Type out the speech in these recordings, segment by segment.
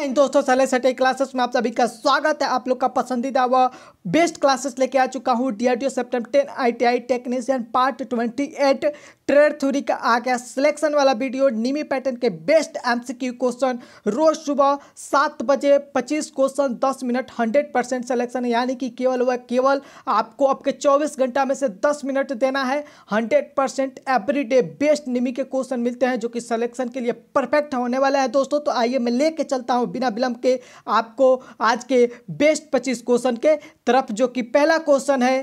इन दोस्तों सले सटे क्लासेस में आप सभी का स्वागत है आप लोग का पसंदीदा व बेस्ट क्लासेस लेके आ चुका हूँ D R T O September ten I T I technician part twenty eight trade theory का आ गया सिलेक्शन वाला वीडियो निमी पैटर्न के बेस्ट एमसीक्यू क्वेश्चन रोज सुबह सात बजे पच्चीस क्वेश्चन दस मिनट हंड्रेड परसेंट सलेक्शन यानी कि केवल वह केवल आपको आपके चौबीस घंटा में से दस मिनट देना है hundred percent every day best NIMI के क्वेश्चन मिलते हैं जो कि सलेक्शन के लिए परफेक्ट होने वाला है दोस्तों तो आइए मैं लेके चलता हूँ हूँ बिना विलंब के आपको आज के बेस्ट पच्चीस क्वेश्चन के तरफ जो कि पहला क्वेश्चन है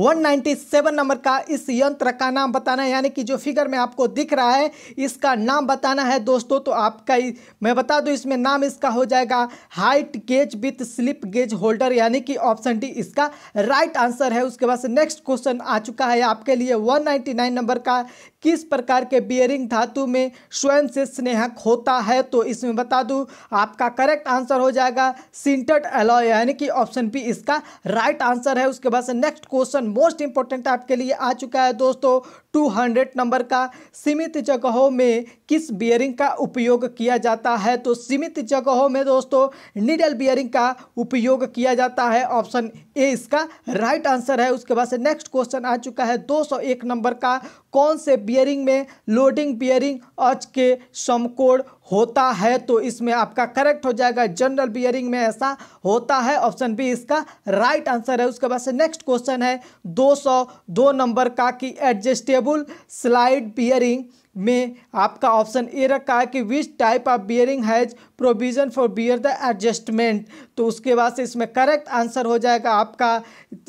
197 नंबर का इस यंत्र का नाम बताना है यानी कि जो फिगर में आपको दिख रहा है इसका नाम बताना है दोस्तों तो आपका मैं बता दूं इसमें नाम इसका हो जाएगा height gauge with slip gauge holder यानी कि ऑप्शन डी इसका राइट आंसर है उसके बाद नेक्स्ट क्वेश्चन आ चुका है आपके लिए 199 नंबर का किस प्रकार के बियरिंग धातु में स्वयं से स्नेहक होता है तो इसमें बता दूँ आपका करेक्ट आंसर हो जाएगा सिंटेड एलॉय यानी कि ऑप्शन बी इसका राइट आंसर है उसके बाद next question question most important आपके लिए आ चुका है दोस्तों 200 नंबर का सीमित जगहों में किस बियरिंग का उपयोग किया जाता है तो सीमित जगहों में दोस्तों निडल बियरिंग का उपयोग किया जाता है ऑप्शन ए इसका राइट आंसर है उसके बाद से नेक्स्ट क्वेश्चन आ चुका है 201 नंबर का कौन से बियरिंग में लोडिंग बियरिंग अच के समकोण होता है तो इसमें आपका करेक्ट हो जाएगा जनरल बियरिंग में ऐसा होता है ऑप्शन बी इसका राइट आंसर है उसके बाद से नेक्स्ट क्वेश्चन है 202 दो नंबर का कि एडजस्टेबल स्लाइड बियरिंग में आपका ऑप्शन ए रखा है कि which type of bearing has provision for bear the adjustment तो उसके बाद से इसमें करेक्ट आंसर हो जाएगा आपका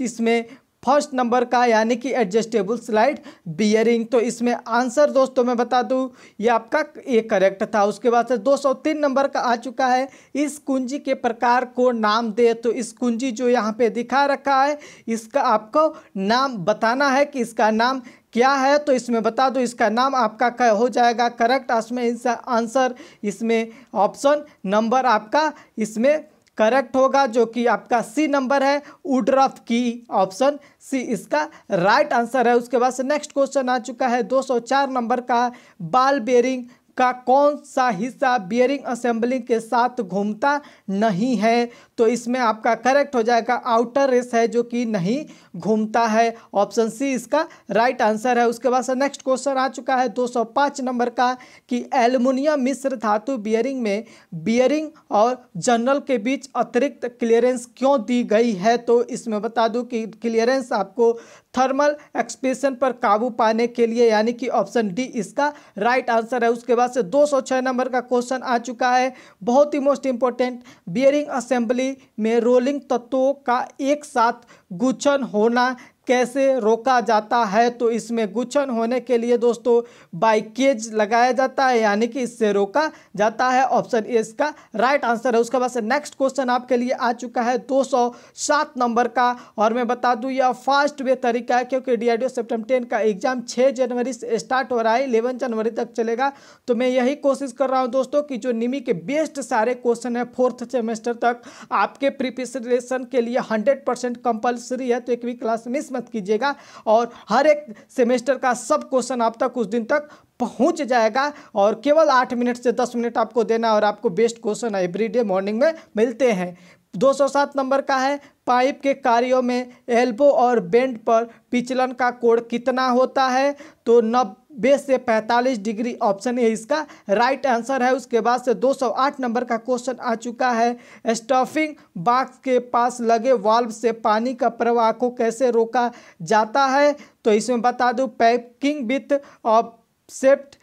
इसमें फर्स्ट नंबर का यानी कि एडजस्टेबल स्लाइड बियरिंग तो इसमें आंसर दोस्तों मैं बता दूँ ये आपका ये करेक्ट था उसके बाद से 203 नंबर का आ चुका है इस कुंजी के प्रकार को नाम दे तो इस कुंजी जो यहाँ पे दिखा रखा है इसका आपको नाम बताना है कि इसका नाम क्या है तो इसमें बता दो इसका नाम आपका क्या हो जाएगा करेक्ट इसमें आंसर इसमें ऑप्शन नंबर आपका इसमें करेक्ट होगा जो कि आपका सी नंबर है उड्रफ की ऑप्शन सी इसका राइट आंसर है उसके बाद से नेक्स्ट क्वेश्चन आ चुका है 204 नंबर का बाल बेरिंग का कौन सा हिस्सा बियरिंग असेंबली के साथ घूमता नहीं है तो इसमें आपका करेक्ट हो जाएगा आउटर रेस है जो कि नहीं घूमता है ऑप्शन सी इसका राइट आंसर है उसके बाद नेक्स्ट क्वेश्चन आ चुका है 205 नंबर का कि एल्युमिनियम मिश्र धातु बियरिंग में बियरिंग और जनरल के बीच अतिरिक्त क्लियरेंस क्यों दी गई है तो इसमें बता दूँ कि क्लियरेंस आपको थर्मल एक्सप्रेशन पर काबू पाने के लिए यानी कि ऑप्शन डी इसका राइट आंसर है उसके बाद से 206 नंबर का क्वेश्चन आ चुका है बहुत ही मोस्ट इंपॉर्टेंट बियरिंग असेंबली में रोलिंग तत्वों का एक साथ गुच्छन होना कैसे रोका जाता है तो इसमें गुच्छन होने के लिए दोस्तों बाइकेज लगाया जाता है यानी कि इससे रोका जाता है ऑप्शन ए इसका राइट आंसर है उसके बाद से नेक्स्ट क्वेश्चन आपके लिए आ चुका है 207 नंबर का और मैं बता दूं यह फास्ट वे तरीका है क्योंकि डी आई डी टेन का एग्जाम छः जनवरी से स्टार्ट हो रहा है इलेवन जनवरी तक चलेगा तो मैं यही कोशिश कर रहा हूँ दोस्तों की जो निमी के बेस्ट सारे क्वेश्चन है फोर्थ सेमेस्टर तक आपके प्रिपरेशन के लिए हंड्रेड परसेंट कंपल्सरी है तो एक भी क्लास मिस मत कीजिएगा और हर एक सेमेस्टर का सब क्वेश्चन आप तक उस दिन तक पहुंच जाएगा और केवल आठ मिनट से दस मिनट आपको देना और आपको बेस्ट क्वेश्चन एवरीडे मॉर्निंग में मिलते हैं 207 नंबर का है पाइप के कार्यों में एल्बो और बेंड पर पिचलन का कोड कितना होता है तो नब बेस से 45 डिग्री ऑप्शन है इसका राइट आंसर है उसके बाद से 208 नंबर का क्वेश्चन आ चुका है स्टफिंग बाक्स के पास लगे वाल्व से पानी का प्रवाह को कैसे रोका जाता है तो इसमें बता दूँ पैकिंग विथ ऑप्सेप्ट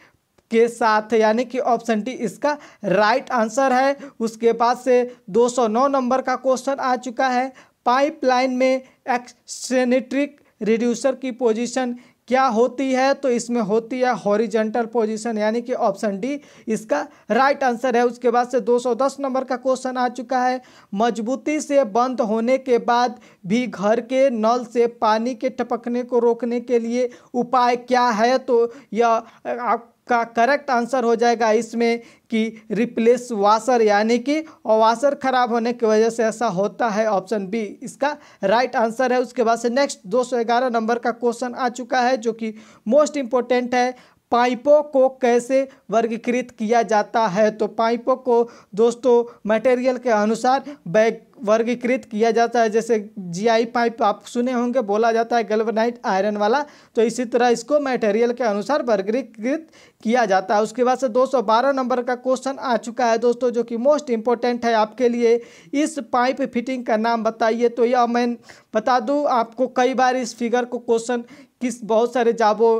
के साथ यानी कि ऑप्शन डी इसका राइट आंसर है उसके बाद से 209 नंबर का क्वेश्चन आ चुका है पाइपलाइन में एक्सनेट्रिक रिड्यूसर की पोजीशन क्या होती है तो इसमें होती है हॉरिजेंटल पोजीशन यानी कि ऑप्शन डी इसका राइट आंसर है उसके बाद से 210 नंबर का क्वेश्चन आ चुका है मजबूती से बंद होने के बाद भी घर के नल से पानी के टपकने को रोकने के लिए उपाय क्या है तो यह आप का करेक्ट आंसर हो जाएगा इसमें कि रिप्लेस वाशर यानी कि वाशर खराब होने की वजह से ऐसा होता है ऑप्शन बी इसका राइट right आंसर है उसके बाद से नेक्स्ट 211 नंबर का क्वेश्चन आ चुका है जो कि मोस्ट इम्पोर्टेंट है पाइपों को कैसे वर्गीकृत किया जाता है तो पाइपों को दोस्तों मटेरियल के अनुसार बैग वर्गीकृत किया जाता है जैसे जीआई पाइप आप सुने होंगे बोला जाता है गल्वनाइट आयरन वाला तो इसी तरह इसको मटेरियल के अनुसार वर्गीकृत किया जाता है उसके बाद से 212 नंबर का क्वेश्चन आ चुका है दोस्तों जो कि मोस्ट इम्पोर्टेंट है आपके लिए इस पाइप फिटिंग का नाम बताइए तो यह मैं बता दूँ आपको कई बार इस फिगर को क्वेश्चन किस बहुत सारे जाबों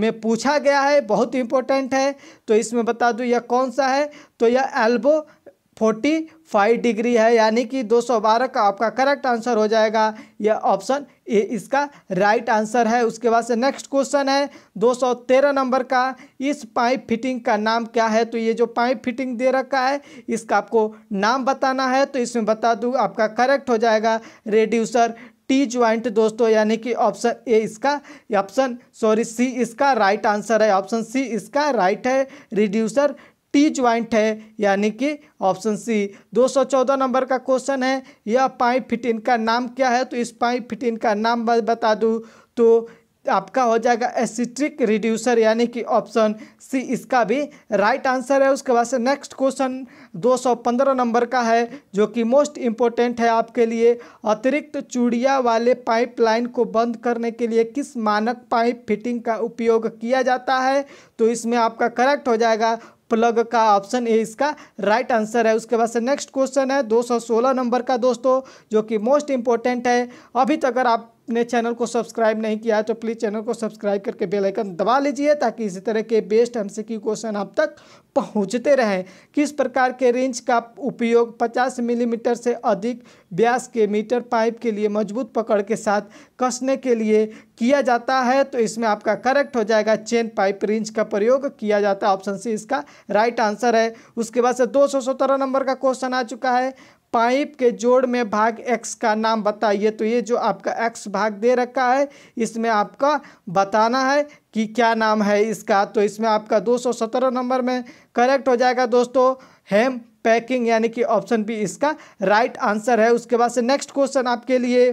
में पूछा गया है बहुत इंपॉर्टेंट है तो इसमें बता दूँ यह कौन सा है तो यह एल्बो फोर्टी फाइव डिग्री है यानी कि दो सौ बारह का आपका करेक्ट आंसर हो जाएगा यह ऑप्शन ए इसका राइट आंसर है उसके बाद से नेक्स्ट क्वेश्चन है दो सौ तेरह नंबर का इस पाइप फिटिंग का नाम क्या है तो ये जो पाइप फिटिंग दे रखा है इसका आपको नाम बताना है तो इसमें बता दूँ आपका करेक्ट हो जाएगा रेड्यूसर टी ज्वाइंट दोस्तों यानी कि ऑप्शन ए इसका ऑप्शन सॉरी सी इसका राइट आंसर है ऑप्शन सी इसका राइट है रिड्यूसर टी ज्वाइंट है यानी कि ऑप्शन सी 214 नंबर का क्वेश्चन है यह पाइप फिटिन का नाम क्या है तो इस पाइप फिटिन का नाम बता दूँ तो आपका हो जाएगा एसिट्रिक रिड्यूसर यानी कि ऑप्शन सी इसका भी राइट आंसर है उसके बाद से नेक्स्ट क्वेश्चन 215 नंबर का है जो कि मोस्ट इम्पोर्टेंट है आपके लिए अतिरिक्त चूड़िया वाले पाइपलाइन को बंद करने के लिए किस मानक पाइप फिटिंग का उपयोग किया जाता है तो इसमें आपका करेक्ट हो जाएगा प्लग का ऑप्शन ए इसका राइट आंसर है उसके बाद से नेक्स्ट क्वेश्चन है 216 नंबर का दोस्तों जो कि मोस्ट इंपॉर्टेंट है अभी तक अगर आप ने चैनल को सब्सक्राइब नहीं किया है तो प्लीज़ चैनल को सब्सक्राइब करके बेल आइकन दबा लीजिए ताकि इसी तरह के बेस्ट की क्वेश्चन आप तक पहुंचते रहें किस प्रकार के रेंज का उपयोग 50 मिलीमीटर से अधिक व्यास के मीटर पाइप के लिए मजबूत पकड़ के साथ कसने के लिए किया जाता है तो इसमें आपका करेक्ट हो जाएगा चेन पाइप रेंज का प्रयोग किया जाता है ऑप्शन सी इसका राइट आंसर है उसके बाद से दो नंबर का क्वेश्चन आ चुका है पाइप के जोड़ में भाग एक्स का नाम बताइए तो ये जो आपका एक्स भाग दे रखा है इसमें आपका बताना है कि क्या नाम है इसका तो इसमें आपका 217 नंबर में करेक्ट हो जाएगा दोस्तों हेम पैकिंग यानी कि ऑप्शन भी इसका राइट आंसर है उसके बाद से नेक्स्ट क्वेश्चन आपके लिए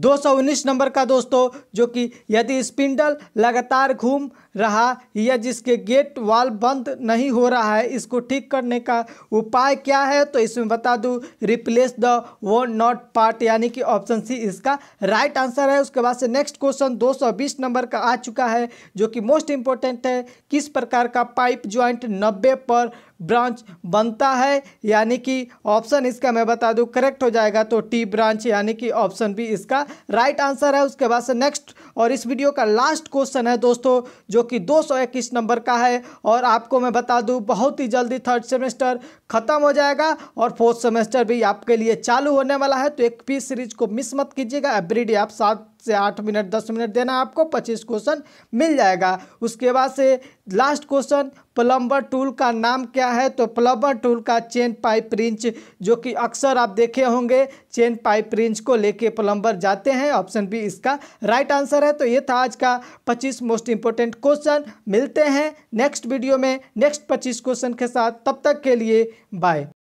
219 नंबर का दोस्तों जो कि यदि स्पिंडल लगातार घूम रहा या जिसके गेट वाल बंद नहीं हो रहा है इसको ठीक करने का उपाय क्या है तो इसमें बता दूं replace the whole not part यानी कि ऑप्शन सी इसका राइट आंसर है उसके बाद से नेक्स्ट क्वेश्चन 220 नंबर का आ चुका है जो कि मोस्ट इम्पोर्टेंट है किस प्रकार का पाइप ज्वाइंट नब्बे पर ब्रांच बनता है यानी कि ऑप्शन इसका मैं बता दूं करेक्ट हो जाएगा तो टी ब्रांच यानी कि ऑप्शन भी इसका राइट आंसर है उसके बाद से नेक्स्ट और इस वीडियो का लास्ट क्वेश्चन है दोस्तों जो कि 221 नंबर का है और आपको मैं बता दूं बहुत ही जल्दी थर्ड सेमेस्टर ख़त्म हो जाएगा और फोर्थ सेमेस्टर भी आपके लिए चालू होने वाला है तो एक पी सीरीज को मिस मत कीजिएगा एवरीडे आप साथ से आठ मिनट दस मिनट देना आपको पच्चीस क्वेश्चन मिल जाएगा उसके बाद से लास्ट क्वेश्चन प्लम्बर टूल का नाम क्या है तो प्लम्बर टूल का चेन पाइप रिंच जो कि अक्सर आप देखे होंगे चेन पाइप रिंच को लेके प्लम्बर जाते हैं ऑप्शन बी इसका राइट आंसर है तो ये था आज का 25 मोस्ट इंपॉर्टेंट क्वेश्चन मिलते हैं नेक्स्ट वीडियो में नेक्स्ट 25 क्वेश्चन के साथ तब तक के लिए बाय